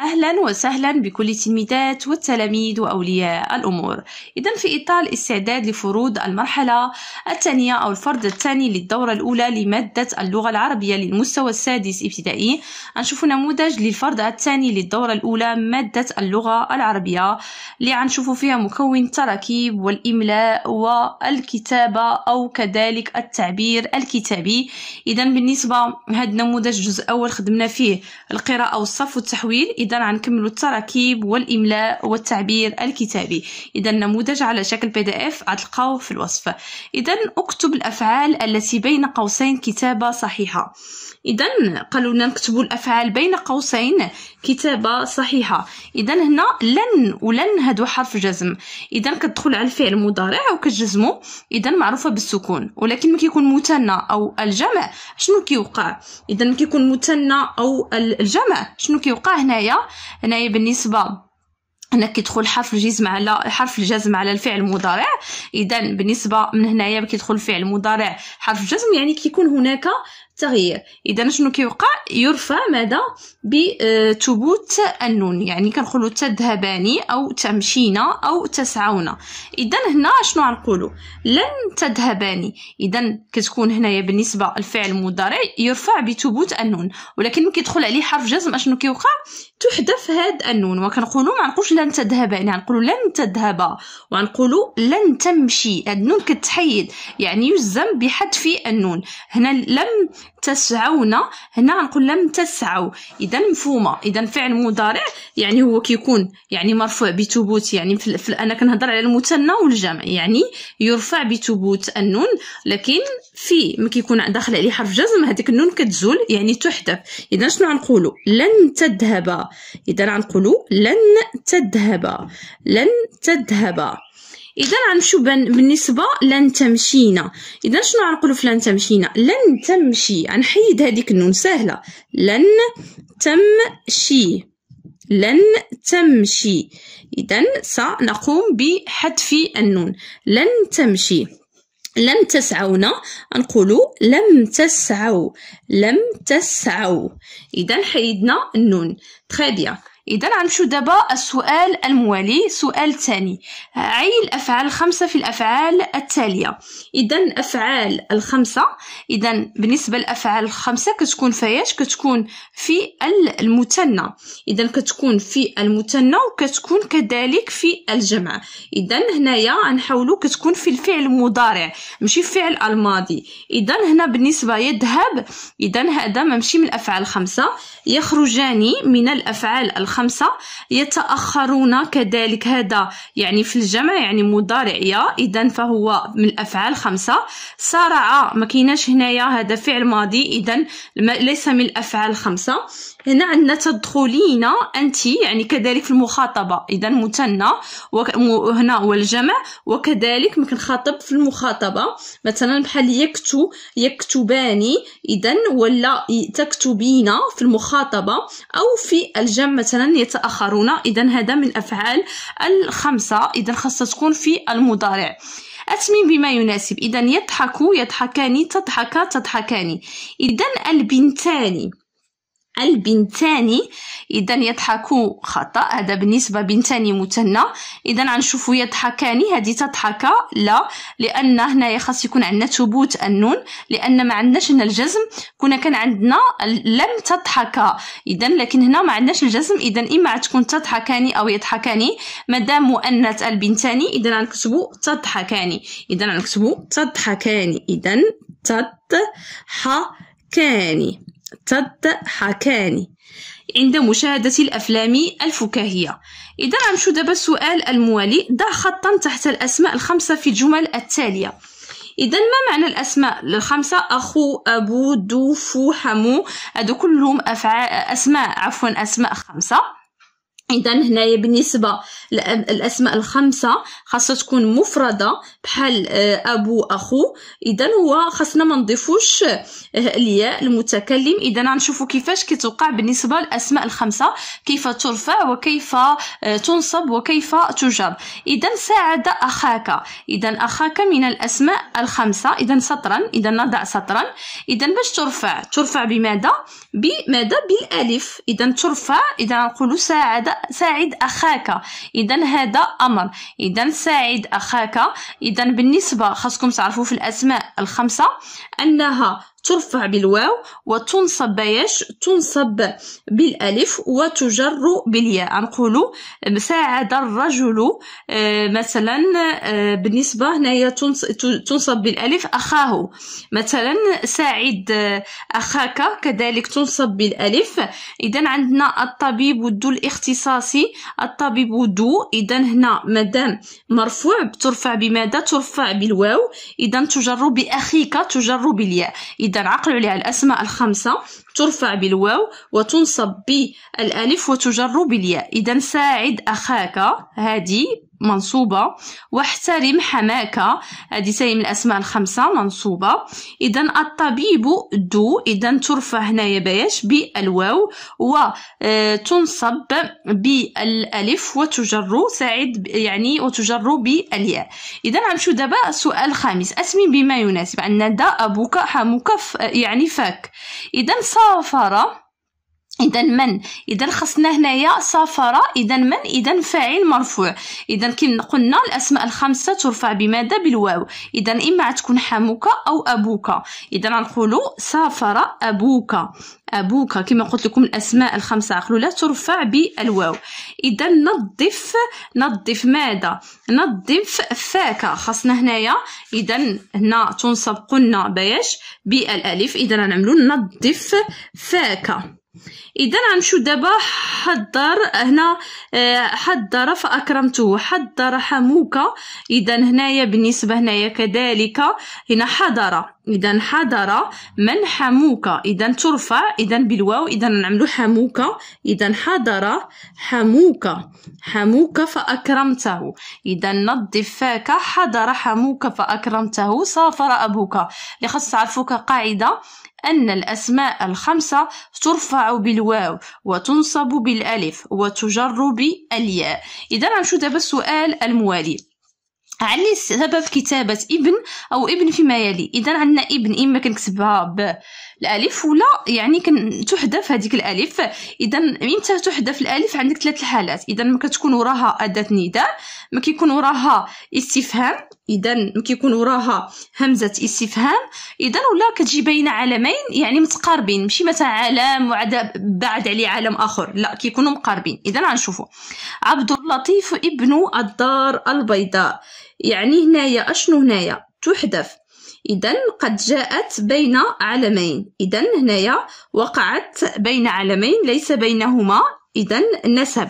أهلا وسهلا بكل التلميذات والتلاميذ وأولياء الأمور إذا في إطار الاستعداد لفروض المرحلة الثانية أو الفرض الثاني للدورة الأولى لمادة اللغة العربية للمستوى السادس ابتدائي نشوف نموذج للفرض الثاني للدورة الأولى مادة اللغة العربية اللي غنشوفوا فيها مكون التراكيب والإملاء والكتابة أو كذلك التعبير الكتابي إذا بالنسبة هذا النموذج جزء أول خدمنا فيه القراءة والصف والتحويل اذا غنكملوا التراكيب والاملاء والتعبير الكتابي اذا النموذج على شكل بي دي اف غتلقاوه في الوصف اذا اكتب الافعال التي بين قوسين كتابه صحيحه اذا قالوا لنا نكتبوا الافعال بين قوسين كتابه صحيحه اذا هنا لن ولن هادو حرف جزم اذا كتدخل على الفعل المضارع وكتجزمو اذا معروفه بالسكون ولكن ما كيكون مثنى او الجمع شنو كيوقع اذا كيكون مثنى او الجمع شنو كيوقع هنايا هنايا إيه بالنسبه انك كيدخل حرف الجزم على حرف الجزم على الفعل المضارع اذا بالنسبه من هنايا كيدخل الفعل المضارع حرف الجزم يعني كيكون هناك التغيير اذا شنو كيوقع يرفع ماذا بثبوت النون يعني كنقولوا تذهبان او تمشينا او تسعون اذا هنا شنو غنقولوا لن تذهبان اذا كتكون هنايا بالنسبه الفعل المضارع يرفع بثبوت النون ولكن كيدخل عليه حرف جزم اشنو كيوقع تحذف هاد النون وكنقولوا ما نقولش لن تذهبان غنقولوا لن تذهب وغنقولوا لن تمشي هاد النون كتحيد يعني يجزم بحذف النون هنا لم تسعون هنا غنقول لم تسعوا اذا مفهومه اذا فعل مضارع يعني هو كيكون يعني مرفوع بثبوت يعني في, في انا كنهضر على المثنى والجمع يعني يرفع بثبوت النون لكن في ما كيكون داخل عليه حرف جزم هذيك النون كتزول يعني تحذف اذا شنو غنقولوا لن تذهب اذا غنقولوا لن تذهب لن تذهب اذا غنمشيو بالنسبه لن تمشينا اذا شنو غنقولوا في لن تمشينا لن تمشي غنحيد هذيك النون سهله لن تمشي لن تمشي اذا سنقوم بحذف النون لن تمشي لم تسعون نقولوا لم تسعوا لم تسعوا اذا حيدنا النون تري بيان إذا غنمشيو دابا السؤال الموالي السؤال الثاني عي الأفعال الخمسة في الأفعال التالية إذا الأفعال الخمسة إذا بالنسبة للأفعال الخمسة كتكون فياش كتكون في المثنى إذا كتكون في المثنى وكتكون كذلك في الجمع إذا هنايا غنحاولو كتكون في الفعل المضارع ماشي فعل الماضي إذا هنا بالنسبة يذهب إذا هذا ماشي من الأفعال الخمسة يخرجان من الأفعال الخمسة الخمسة يتأخرون كذلك هذا يعني في الجمع يعني مضارعية إذا فهو من الأفعال خمسة سارع ما كايناش هنايا هذا فعل ماضي إذا ليس من الأفعال خمسة هنا عندنا تدخلين أنت يعني كذلك في المخاطبة إذا مثنى وهنا هو الجمع وكذلك ما كنخاطب في المخاطبة مثلا بحال يكتو يكتبان إذا ولا تكتبين في المخاطبة أو في الجمع مثلا مثلا يتأخرون إذا هذا من أفعال الخمسة إذا خاصة تكون في المضارع أتمم بما يناسب إذا يضحك يضحكان تضحك تضحكان إذا البنتان البنتان اذا يضحك خطا هذا بالنسبه بنتان مثنى اذا غنشوف يضحكان هذه تضحك لا لان هنايا خاص يكون عندنا ثبوت النون لان ما عندناش هنا الجزم كنا كان عندنا لم تضحك اذا لكن هنا ما عندناش الجزم اذا اما تكون تضحكان او يضحكان مادام مؤنث البنتان اذا غنكتبوا تضحكان اذا غنكتبوا تضحكان اذا تضحكان حكاني عند مشاهدة الأفلام الفكاهية إذا غنمشيو دابا السؤال الموالي ضع خطا تحت الأسماء الخمسة في الجمل التالية إذا ما معنى الأسماء الخمسة أخو أبو دو فو حمو هادو كلهم أفعال أسماء عفوا أسماء خمسة اذا هنايا بالنسبه للاسماء الخمسه خاصها تكون مفرده بحال آه، ابو اخو اذا هو خاصنا ما نضيفوش الياء آه، المتكلم اذا غنشوفوا كيفاش كتوقع بالنسبه للاسماء الخمسه كيف ترفع وكيف آه، تنصب وكيف تجر اذا ساعد اخاك اذا اخاك من الاسماء الخمسه اذا سطرا اذا نضع سطرا اذا باش ترفع ترفع بماذا بماذا بالالف اذا ترفع اذا نقول ساعد ساعد أخاك إذا هذا أمر إذا ساعد أخاك إذا بالنسبة خاصكم تعرفوا في الأسماء الخمسة أنها ترفع بالواو وتنصب ياش تنصب بالالف وتجر بالياء نقولوا ساعد الرجل آه، مثلا آه، بالنسبه هنايا تنصب بالالف اخاه مثلا ساعد آه، اخاك كذلك تنصب بالالف اذا عندنا الطبيب ذو الاختصاصي الطبيب ذو اذا هنا مدام مرفوع ترفع بماذا ترفع بالواو اذا تجر باخيك تجر بالياء إذا عقلوا عليها الأسماء الخمسة ترفع بالواو وتنصب بالألف وتجر بالياء إذا ساعد أخاك هذه منصوبة واحترم حماك هذه تاني من الأسماء الخمسة منصوبة إذا الطبيب دو إذا ترفع هنايا باش بالواو وتنصب آه، بالألف وتجر ساعد يعني وتجر بالياء إذا غنمشيو دابا السؤال الخامس أسمي بما يناسب عندنا دا أبوك حموك يعني فاك إذا سافر اذا من اذا خصنا هنايا سافر اذا من اذا فاعل مرفوع اذا كما قلنا الاسماء الخمسه ترفع بماذا بالواو اذا اما تكون حموك او ابوك اذا نقولوا سافر ابوك ابوك كما قلت لكم الاسماء الخمسه لا ترفع بالواو اذا نظف نظف ماذا نظف فاك خاصنا هنايا اذا هنا تنصب قلنا باش بالالف اذا نعملوا نظف فاك اذا غنمشيو دابا حضر هنا آه، حضر فاكرمته حضر حموك اذا هنايا بالنسبه هنايا كذلك هنا حضر اذا حضر من حموك اذا ترفع اذا بالواو اذا نعملو حموك اذا حضر حموك حموك فاكرمته اذا نظف فاك حضر حموك فاكرمته سافر ابوك اللي خاص تعرفوك قاعده ان الاسماء الخمسه ترفع بالواو بالواو وتنصب بالالف وتجر بالياء اذا غنمشيو دابا السؤال الموالي علي سبب كتابة ابن أو ابن فيما يلي إذا عندنا ابن إما كنكتبها ب الالف ولا يعني كتحذف هذيك الالف اذا امتى تحذف الالف عندك ثلاث الحالات اذا ما كتكون وراها اداه نداء ما كيكون وراها استفهام اذا ما كيكون وراها همزه استفهام اذا ولا كتجي بين عالمين يعني متقاربين ماشي مثلا علام وعد بعد عليه علم اخر لا كيكونوا مقاربين اذا غنشوفوا عبد اللطيف ابن الدار البيضاء يعني هنايا اشنو هنايا تحذف إذا قد جاءت بين علمين إذا هنايا وقعت بين علمين ليس بينهما إذا نسب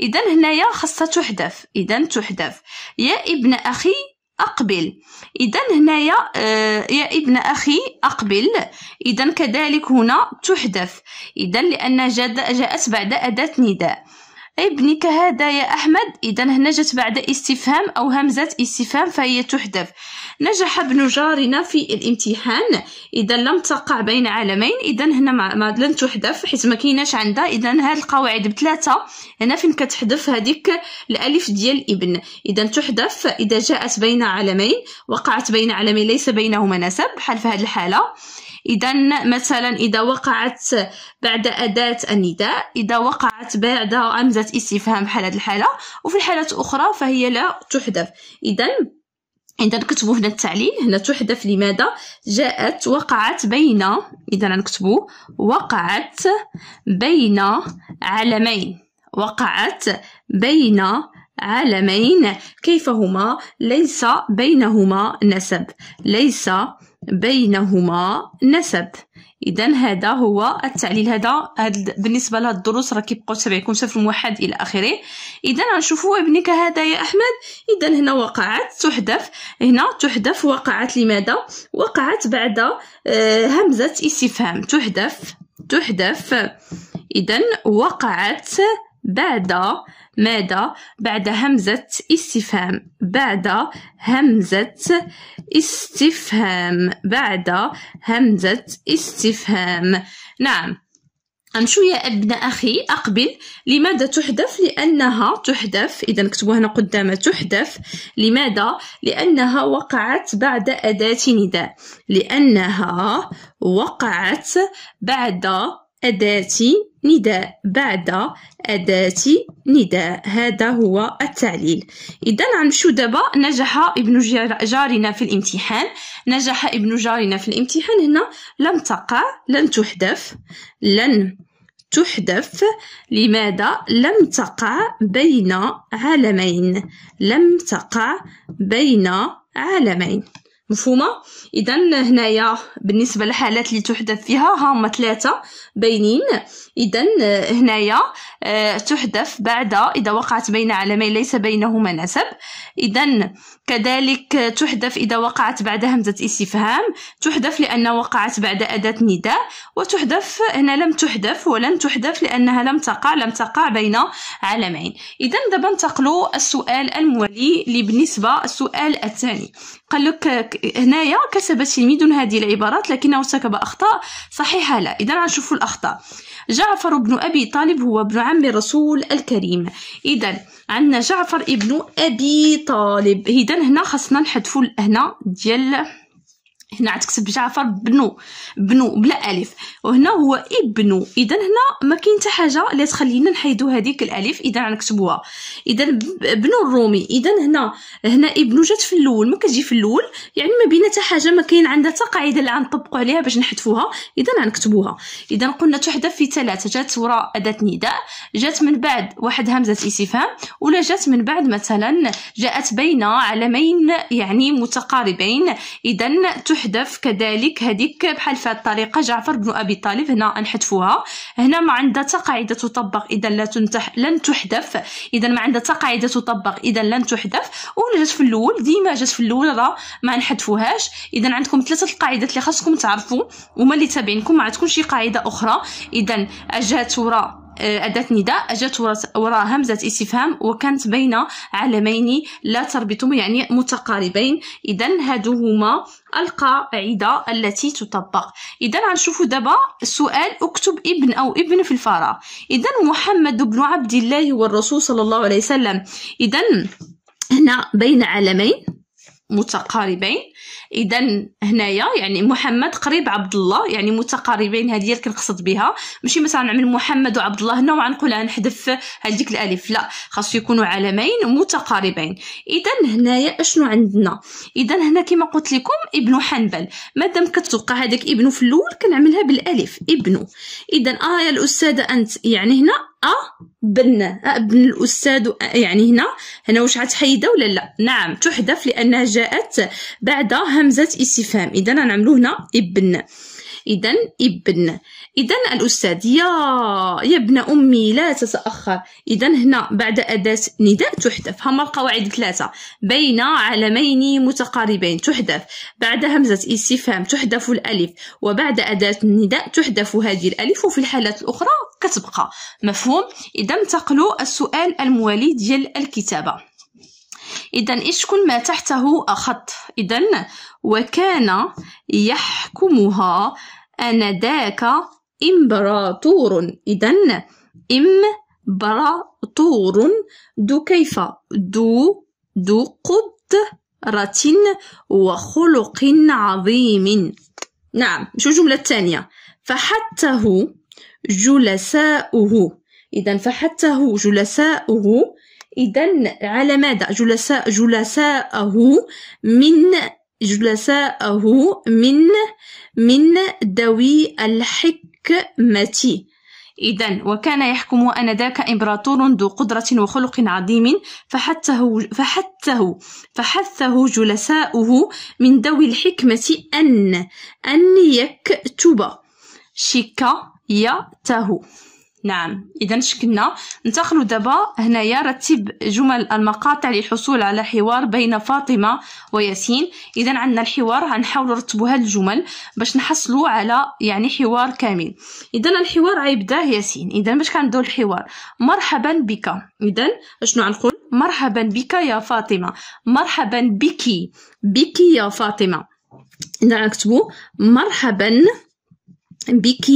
إذا هنايا خاصها تحذف إذا تحذف يا ابن أخي أقبل إذا هنايا آه يا ابن أخي أقبل إذا كذلك هنا تحذف إذا لأن جاءت بعد أداة نداء ابنك هذا يا أحمد إذا هنا جت بعد استفهام أو همزة استفهام فهي تحذف نجح ابن جارنا في الامتحان إذا لم تقع بين عالمين إذا هنا ما لن تحذف حيت ما كيناش عندها إذا هاد القواعد بثلاثة هنا فين كتحذف هذيك الألف ديال ابن إذا تحذف إذا جاءت بين عالمين وقعت بين عالمين ليس بينهما نسب بحال في هاد الحالة إذا مثلا إذا وقعت بعد أداة النداء إذا وقعت بعد أمزة استفهام بحال الحالة وفي الحالات الأخرى فهي لا تحذف إذا إذا نكتبو هنا التعليل هنا تحذف لماذا جاءت وقعت بين إذا نكتبو وقعت بين علمين وقعت بين علمين كيف هما ليس بينهما نسب ليس بينهما نسب اذا هذا هو التعليل هذا هاد بالنسبه لهاد الدروس راه كيبقاو تابعكم يكون في الموحد الى اخره اذا غنشوفوا ابنك هذا يا احمد اذا هنا وقعت تحذف هنا تحذف وقعت لماذا وقعت بعد آه، همزه استفهام تحذف تحذف اذا وقعت بعد مادة بعد همزة استفهام بعد همزة استفهام بعد همزة استفهام نعم أمشو يا ابن أخي أقبل لماذا تحذف لأنها تحذف إذا نكتبوها هنا قدام تحذف لماذا لأنها وقعت بعد أداة نداء لأنها وقعت بعد أداة نداء بعد أداة نداء هذا هو التعليل إذا غنمشيو دابا نجح ابن جارنا في الامتحان نجح ابن جارنا في الامتحان هنا لم تقع لن تحدث لن تحدف لماذا لم تقع بين عالمين لم تقع بين عالمين مفهومه اذا هنايا بالنسبه للحالات اللي تحدث فيها ها هما ثلاثه باينين اذا هنايا آه، تحدث بعد اذا وقعت بين علامين ليس بينهما نسب اذا كذلك تحدث اذا وقعت بعد همزه استفهام تحدث لان وقعت بعد اداه نداء وتحدث هنا لم تحدث ولن تحدث لانها لم تقع لم تقع بين علامين اذا دابا ننتقلوا السؤال الموالي اللي بالنسبه السؤال الثاني قال لك هنايا كتب تلميذ هذه العبارات لكنه ارتكب اخطاء صحيحه لا اذا غنشوفوا الاخطاء جعفر بن ابي طالب هو ابن عم الرسول الكريم اذا عندنا جعفر ابن ابي طالب اذا هنا خاصنا نحذفوا هنا ديال هنا عتكتب جعفر بنو بنو بلا الف وهنا هو ابنو اذا هنا ما كاين حتى حاجه اللي تخلينا نحيدو هذيك الالف اذا غنكتبوها اذا بنو الرومي اذا هنا هنا ابنو جات في الاول ما كتجي في الاول يعني ما بين حتى حاجه ما كاين عندها حتى قاعده اللي غنطبقوا عليها باش نحذفوها اذا غنكتبوها اذا قلنا تحذف في ثلاثه جات وراء اداه نداء جات من بعد واحد همزه استفهام ولا جات من بعد مثلا جاءت بين علمين يعني متقاربين اذا تحذف كذلك هذيك بحال في الطريقه جعفر بن ابي طالب هنا نحذفوها هنا ما عندها قاعده تطبق اذا لا تنتح لن تحذف اذا ما عندها قاعده تطبق اذا لن تحذف ولا جات في الاول ديما جات في الاول راه ما نحذفوهاش اذا عندكم ثلاثه القاعدات اللي خاصكم تعرفوا وما اللي تابعينكم ما عندكم شي قاعده اخرى اذا جات وراء آه، أداة نداء أجت وراء همزة استفهام وكانت بين علمين لا تربط يعني متقاربين إذا هادو هما القاعدة التي تطبق إذا غنشوفوا دابا السؤال اكتب ابن أو ابن في الفراغ إذا محمد بن عبد الله والرسول صلى الله عليه وسلم إذا هنا بين علمين متقاربين اذا هنايا يعني محمد قريب عبد الله يعني متقاربين هذه اللي كنقصد بها ماشي مثلا نعمل محمد وعبد الله هنا وغنقول نحذف هذيك الالف لا خاصو يكونوا علمين متقاربين اذا هنايا اشنو عندنا اذا هنا كما قلت لكم ابن حنبل مادام كتوقع هذاك ابن في الاول كنعملها بالالف ابن اذا اه يا الاستاذه انت يعني هنا أبن آه، أبن آه، الأستاذ يعني هنا هنا واش غتحيدة ولا لا نعم تحذف لأنها جاءت بعد همزة استفهام إذا نعملو هنا ابن إذا ابن إذا الأستاذ يا يا ابن أمي لا تتأخر إذا هنا بعد أداة نداء تحذف هما القواعد ثلاثة بين علمين متقاربين تحذف بعد همزة استفهام تحذف الألف وبعد أداة النداء تحذف هذه الألف وفي الحالات الأخرى كتبقى مفهوم إذا انتقلوا السؤال الموالي ديال الكتابة إذا إيش كل ما تحته أخط إذا وكان يحكمها أنذاك إمبراطور إذا إمبراطور ذو كيف ذو ذو قدرة وخلق عظيم نعم شو الجملة الثانية فحته جلساؤه إذا فحته جلساؤه إذا على ماذا جلساء جلساءه من جلساءه من من ذوي الحكمة إذا وكان يحكم آنذاك إمبراطور ذو قدرة وخلق عظيم فحثه فحثه فحثه جلساؤه من ذوي الحكمة أن أن يكتب شكايته نعم اذا شكلنا ننتقلوا دابا هنايا رتب جمل المقاطع للحصول على حوار بين فاطمه وياسين اذا عندنا الحوار غنحاولوا هاد الجمل باش نحصلوا على يعني حوار كامل اذا الحوار غيبدا ياسين اذا باش كنبداو الحوار مرحبا بك اذا شنو غنقول مرحبا بك يا فاطمه مرحبا بك بك يا فاطمه اذا نكتبوا مرحبا بك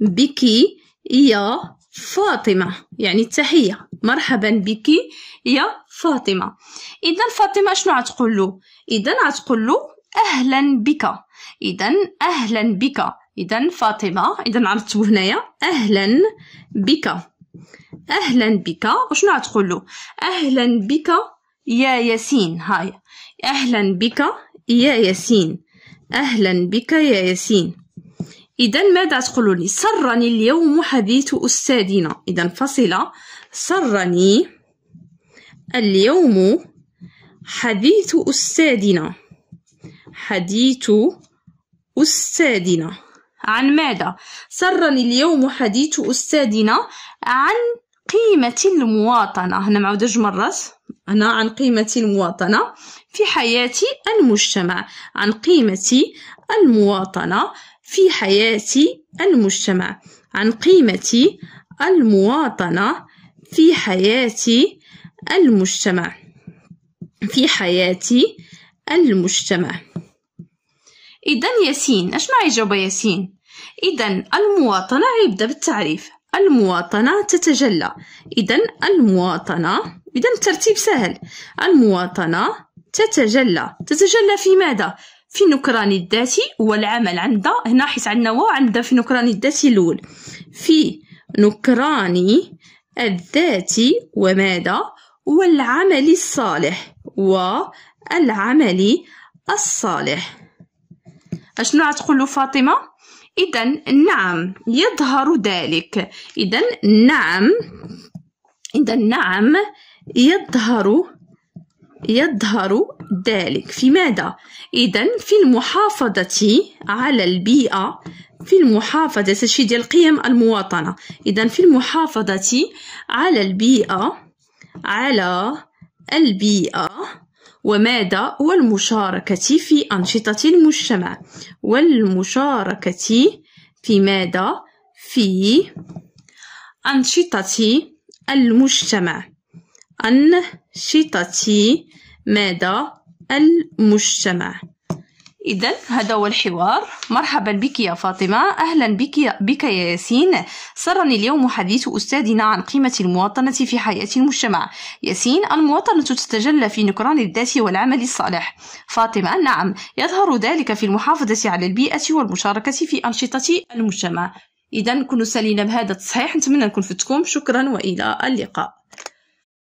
بك يا فاطمة يعني التحية مرحبا بك يا فاطمة إذا فاطمة شنو عتقول له إذا عتقول له أهلا بك إذا أهلا بك إذا فاطمة إذا عرفتو هنايا أهلا بك أهلا بك وشنو عتقول له أهلا بك يا ياسين هاي أهلا بك يا ياسين أهلا بك يا ياسين إذا ماذا تقولوني لي سرني اليوم حديث أستاذنا إذا فصل سرني اليوم حديث أستاذنا حديث أستاذنا عن ماذا سرني اليوم حديث أستاذنا عن قيمة المواطنة هنا معود مرات هنا عن قيمة المواطنة في حياة المجتمع عن قيمة المواطنة في حياة المجتمع عن قيمة المواطنة في حياة المجتمع في حياة المجتمع إذا ياسين أش معي جواب ياسين إذا المواطنة يبدأ بالتعريف المواطنة تتجلى إذا المواطنة إذا الترتيب سهل المواطنة تتجلى تتجلى في ماذا في نكران الذاتي والعمل العمل هنا حيت عندنا واو عند في نكران الذاتي الاول في نكران الذاتي وماذا والعمل الصالح والعمل الصالح اشنو غتقولوا فاطمه اذا نعم يظهر ذلك اذا نعم اذا نعم يظهر يظهر ذلك في ماذا؟ إذا في المحافظة على البيئة في المحافظة شي ديال قيم المواطنة إذا في المحافظة على البيئة على البيئة وماذا والمشاركة في أنشطة المجتمع والمشاركة في ماذا في أنشطة المجتمع أنشطة ماذا المجتمع إذا هذا هو الحوار مرحبا بك يا فاطمة أهلا بك, بك يا ياسين سرني اليوم حديث أستاذنا عن قيمة المواطنة في حياة المجتمع ياسين المواطنة تتجلى في نكران الذات والعمل الصالح فاطمة نعم يظهر ذلك في المحافظة على البيئة والمشاركة في أنشطة المجتمع إذا كنوا سالينا بهذا التصحيح نتمنى نكون فتكم شكرا وإلى اللقاء